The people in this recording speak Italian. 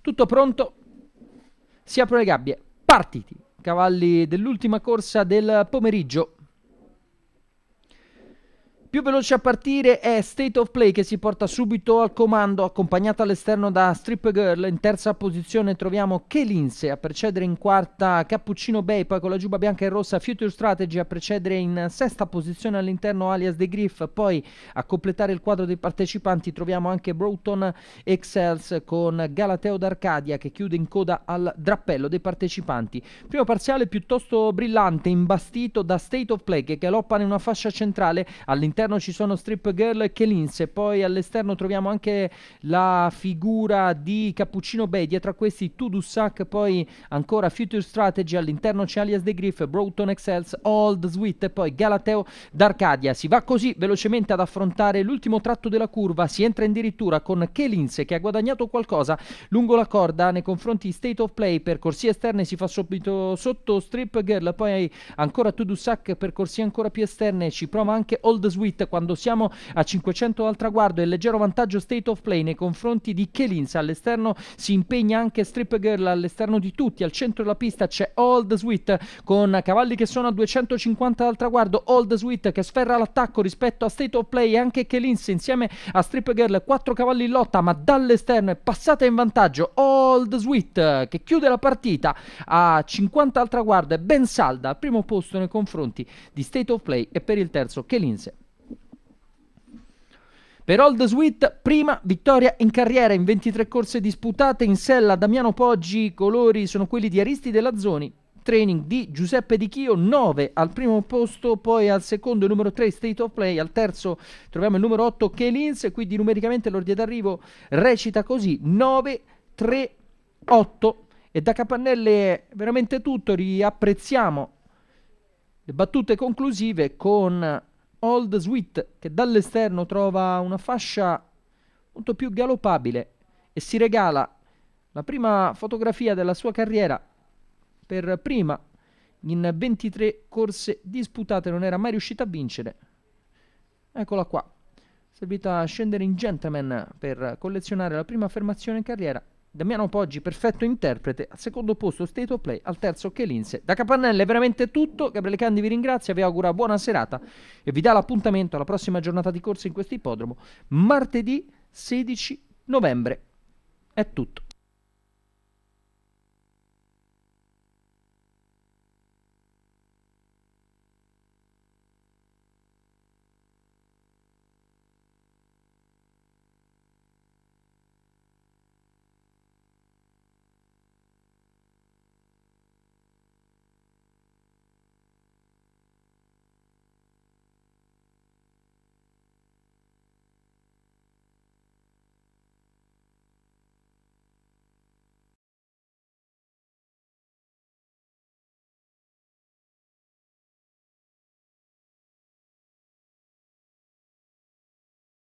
Tutto pronto. Si aprono le gabbie. Partiti. Cavalli dell'ultima corsa del pomeriggio. Più veloce a partire è State of Play che si porta subito al comando, accompagnato all'esterno da Strip Girl. In terza posizione troviamo Kelinse a precedere in quarta Cappuccino Bay, poi con la giuba bianca e rossa Future Strategy a precedere in sesta posizione all'interno alias The Griff. Poi a completare il quadro dei partecipanti troviamo anche Broughton Excels con Galateo d'Arcadia che chiude in coda al drappello dei partecipanti. Primo parziale piuttosto brillante, imbastito da State of Play che galoppa in una fascia centrale all'interno all'interno ci sono Strip Girl e Kelinze, poi all'esterno troviamo anche la figura di Cappuccino Bay, dietro a questi Tudussac, poi ancora Future Strategy, all'interno c'è Alias De Griff, Broughton Excels, Old Sweet e poi Galateo d'Arcadia. Si va così velocemente ad affrontare l'ultimo tratto della curva, si entra addirittura con Kelinze che ha guadagnato qualcosa lungo la corda nei confronti State of Play, per corsie esterne si fa subito sotto Strip Girl, poi ancora Tudussac per corsie ancora più esterne ci prova anche Old Sweet tweet quando siamo a 500 al traguardo e leggero vantaggio state of play nei confronti di Kelins all'esterno si impegna anche Strip Girl all'esterno di tutti al centro della pista c'è Old Sweet con cavalli che sono a 250 al traguardo Old Sweet che sferra l'attacco rispetto a state of play e anche Kelins insieme a Strip Girl 4 cavalli in lotta ma dall'esterno è passata in vantaggio Old Sweet che chiude la partita a 50 al traguardo e ben salda al primo posto nei confronti di State of Play e per il terzo Kelins per Old Sweet, prima vittoria in carriera in 23 corse disputate in sella Damiano Poggi, i colori sono quelli di Aristi della Zoni. training di Giuseppe Di Chio 9 al primo posto, poi al secondo il numero 3 State of Play, al terzo troviamo il numero 8 Kelins, quindi numericamente l'ordine d'arrivo recita così 9 3 8 e da Capannelle è veramente tutto, riapprezziamo le battute conclusive con Old Sweet che dall'esterno trova una fascia molto più galoppabile e si regala la prima fotografia della sua carriera per prima in 23 corse disputate non era mai riuscita a vincere eccola qua servita a scendere in gentleman per collezionare la prima affermazione in carriera Damiano Poggi, perfetto interprete, al secondo posto State of Play, al terzo Chelinse. Da Capannelle è veramente tutto, Gabriele Candi vi ringrazia, vi augura buona serata e vi dà l'appuntamento alla prossima giornata di corsa in questo ippodromo, martedì 16 novembre. È tutto.